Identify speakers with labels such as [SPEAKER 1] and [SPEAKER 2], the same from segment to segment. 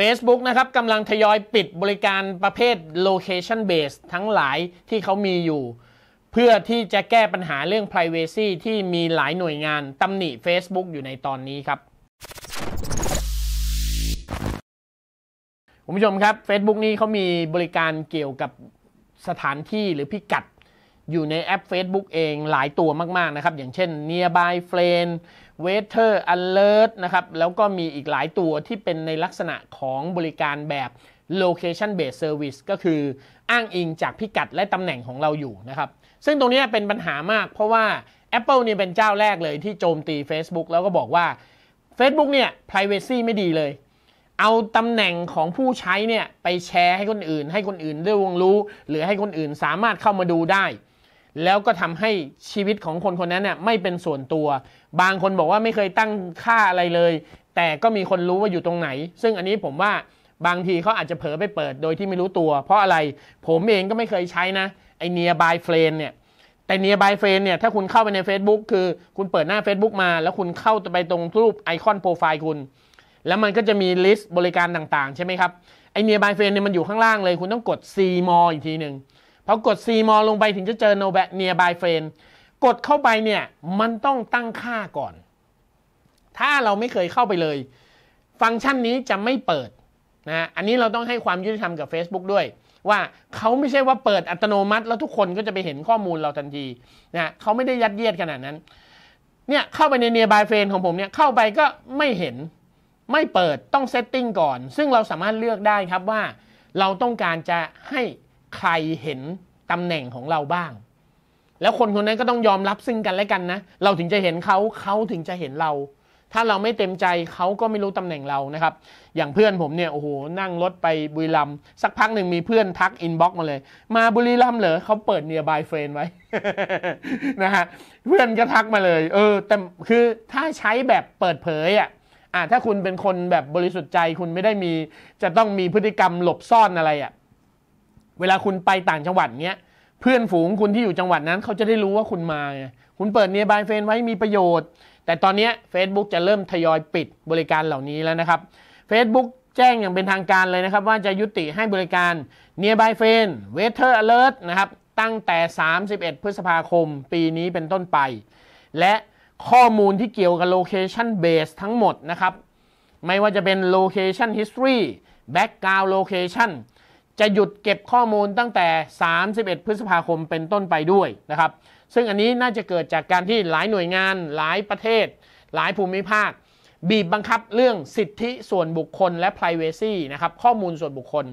[SPEAKER 1] Facebook นะครับกำลังทยอยปิดบริการประเภท location base ทั้งหลายที่เขามีอยู่ เพื่อที่จะแก้ปัญหาเรื่อง privacy ที่มีหลายหน่วยงานตำหนิ Facebook อยู่ในตอนนี้ครับคุณผู้ชมครับ Facebook นี่เขามีบริการเกี่ยวกับสถานที่หรือพิกัดอยู่ในแอป Facebook เองหลายตัวมากๆนะครับอย่างเช่น Nearby Friend w a t h e r Alert นะครับแล้วก็มีอีกหลายตัวที่เป็นในลักษณะของบริการแบบ location based service ก็คืออ้างอิงจากพิกัดและตำแหน่งของเราอยู่นะครับซึ่งตรงนี้เป็นปัญหามากเพราะว่า Apple เนี่ยเป็นเจ้าแรกเลยที่โจมตี Facebook แล้วก็บอกว่า Facebook เนี่ย privacy ไม่ดีเลย เอาตำแหน่งของผู้ใช้เนี่ยไปแชร์ให้คนอื่น ให้คนอื่นได้วงรู้ หรือให้คนอื่นสามารถเข้ามาดูได้แล้วก็ทำให้ชีวิตของคนคนนั้นเนี่ยไม่เป็นส่วนตัว บางคนบอกว่าไม่เคยตั้งค่าอะไรเลย แต่ก็มีคนรู้ว่าอยู่ตรงไหน ซึ่งอันนี้ผมว่าบางทีเขาอาจจะเผลอไปเปิดโดยที่ไม่รู้ตัวเพราะอะไรผมเองก็ไม่เคยใช้นะไอเนียบายเฟรนเนี่ยแต่เนียบายเฟรนเนี่ยถ้าคุณเข้าไปใน Facebook คือคุณเปิดหน้า Facebook มา แล้วคุณเข้าไปตรงรูปไอคอนโปรไฟล์คุณ แล้วมันก็จะมีลิสต์บริการต่าง ๆ ใช่ไหมครับไอเนียบายเฟรนเนี่ยมันอยู่ข้างล่างเลย คุณต้องกด C ีมอลอีกทีหนึ่งพอกด C มอลงไปถึงจะเจอโนแบเนียบายเฟนกดเข้าไปเนี่ย มันต้องตั้งค่าก่อน ถ้าเราไม่เคยเข้าไปเลย ฟังก์ชันนี้จะไม่เปิดนะ อันนี้เราต้องให้ความยุติธรรมกับ Facebook ด้วย ว่าเขาไม่ใช่ว่าเปิดอัตโนมัติ แล้วทุกคนก็จะไปเห็นข้อมูลเราทันทีนะเขาไม่ได้ยัดเยียดขนาดนั้น เนี่ยเข้าไปในเนียบายเฟนของผมเนี่ยเข้าไปก็ไม่เห็น ไม่เปิดต้องเซตติ้งก่อน ซึ่งเราสามารถเลือกได้ครับว่าเราต้องการจะใหใครเห็นตำแหน่งของเราบ้าง แล้วคนคนนั้นก็ต้องยอมรับซึ่งกันและกันนะ เราถึงจะเห็นเขาเขาถึงจะเห็นเรา ถ้าเราไม่เต็มใจเขาก็ไม่รู้ตำแหน่งเรา นะครับ อย่างเพื่อนผมเนี่ย โอ้โห นั่งรถไปบุรีรัมสักพักหนึ่งมีเพื่อนทักอินบ็อกมาเลย มาบุรีรัมเหรอเขาเปิดเนียบายเฟรนไว้ นะฮะ เพื่อนก็ทักมาเลย เออ แต่ คือถ้าใช้แบบเปิดเผยอ่ะอ่ะถ้าคุณเป็นคนแบบบริสุทธิ์ใจ คุณไม่ได้มี จะต้องมีพฤติกรรมหลบซ่อนอะไรอ่ะเวลาคุณไปต่างจังหวัดเนี้ยเพื่อนฝูงคุณที่อยู่จังหวัดนั้น เขาจะได้รู้ว่าคุณมา คุณเปิดเนียบายเฟนไว้มีประโยชน์ แต่ตอนนี้ Facebook จะเริ่มทยอยปิดบริการเหล่านี้แล้วนะครับ Facebook แจ้งอย่างเป็นทางการเลยนะครับว่าจะยุติให้บริการเียบายเฟ r เวทเทอร์อเลิร์ตนะครับตั้งแต่ 31 พฤษภาคมปีนี้เป็นต้นไป และข้อมูลที่เกี่ยวกับโลเคชันเบสทั้งหมดนะครับไม่ว่าจะเป็นโลเคชันฮิสตอรี่แบ็กกราว n ์โลเคชันจะหยุดเก็บข้อมูลตั้งแต่ 31 พฤษภาคมเป็นต้นไปด้วยนะครับ ซึ่งอันนี้น่าจะเกิดจากการที่หลายหน่วยงาน หลายประเทศ หลายภูมิภาค บีบบังคับเรื่องสิทธิส่วนบุคคลและ p r i เวซีนะครับข้อมูลส่วนบุคคล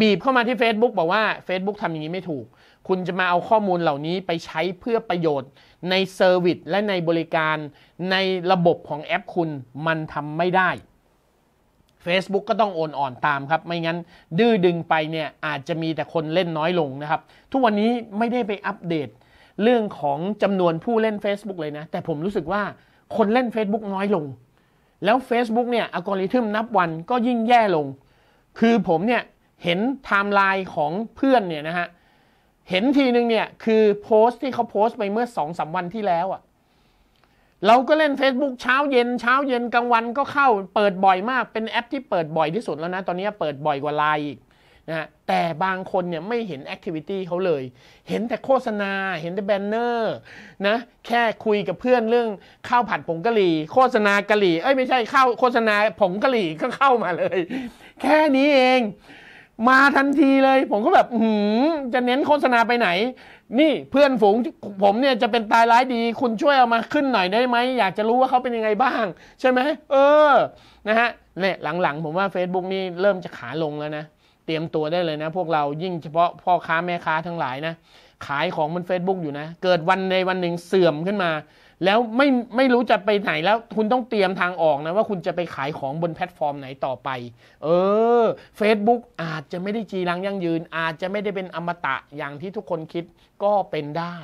[SPEAKER 1] บีบเข้ามาที่ Facebook บอกว่า Facebook ทำอย่างนี้ไม่ถูก คุณจะมาเอาข้อมูลเหล่านี้ไปใช้เพื่อประโยชน์ในเซอร์วิสและในบริการในระบบของแอปคุณมันทำไม่ได้ Facebook ก็ต้องโอนอ่อนตามครับ ไม่งั้นดื้อดึงไปเนี่ยอาจจะมีแต่คนเล่นน้อยลงนะครับ ทุกวันนี้ไม่ได้ไปอัปเดตเรื่องของจำนวนผู้เล่น Facebook เลยนะ แต่ผมรู้สึกว่าคนเล่น Facebook น้อยลง แล้ว Facebook เนี่ยอัลกอริทึมนับวันก็ยิ่งแย่ลง คือผมเนี่ยเห็นไทม์ไลน์ของเพื่อนเนี่ยนะฮะเห็นทีนึงเนี่ยคือโพสต์ที่เขาโพสต์ไปเมื่อ2อสวันที่แล้วอะ่ะเราก็เล่น Facebook เช้าเย็น เช้าเย็นกลางวันก็เข้า เปิดบ่อยมากเป็นแอปที่เปิดบ่อยที่สุด แล้วนะ ตอนนี้เปิดบ่อยกว่าไลน์อีกนะแต่บางคนเนี่ยไม่เห็นแอคทิวิตี้เขาเลย เห็นแต่โฆษณาเห็นแต่แบนเนอร์นะ แค่คุยกับเพื่อนเรื่องข้าวผัดผงกะหรี่โฆษณากะหรี่เอ้ยไม่ใช่ข้าวโฆษณาผงกะหรี่ก็เข้ามาเลย แค่นี้เองมาทันทีเลย ผมก็แบบหืจะเน้นโฆษณาไปไหน นี่เพื่อนฝูงผมเนี่ยจะเป็นตายร้ายดี คุณช่วยเอามาขึ้นหน่อยได้ไหม อยากจะรู้ว่าเขาเป็นยังไงบ้าง ใช่ไหม เออ นะฮะเนี่ยหลังๆผมว่า Facebook นี่เริ่มจะขาลงแล้วนะ เตรียมตัวได้เลยนะ พวกเรายิ่งเฉพาะพ่อค้าแม่ค้าทั้งหลายนะ ขายของบน Facebook อยู่นะ เกิดวันในวันหนึ่งเสื่อมขึ้นมาแล้วไม่ไม่รู้จะไปไหนแล้ว คุณต้องเตรียมทางออกนะ ว่าคุณจะไปขายของบนแพลตฟอร์มไหนต่อไป เออ Facebook อาจจะไม่ได้จีรังยั่งยืน อาจจะไม่ได้เป็นอมตะอย่างที่ทุกคนคิดก็เป็นได้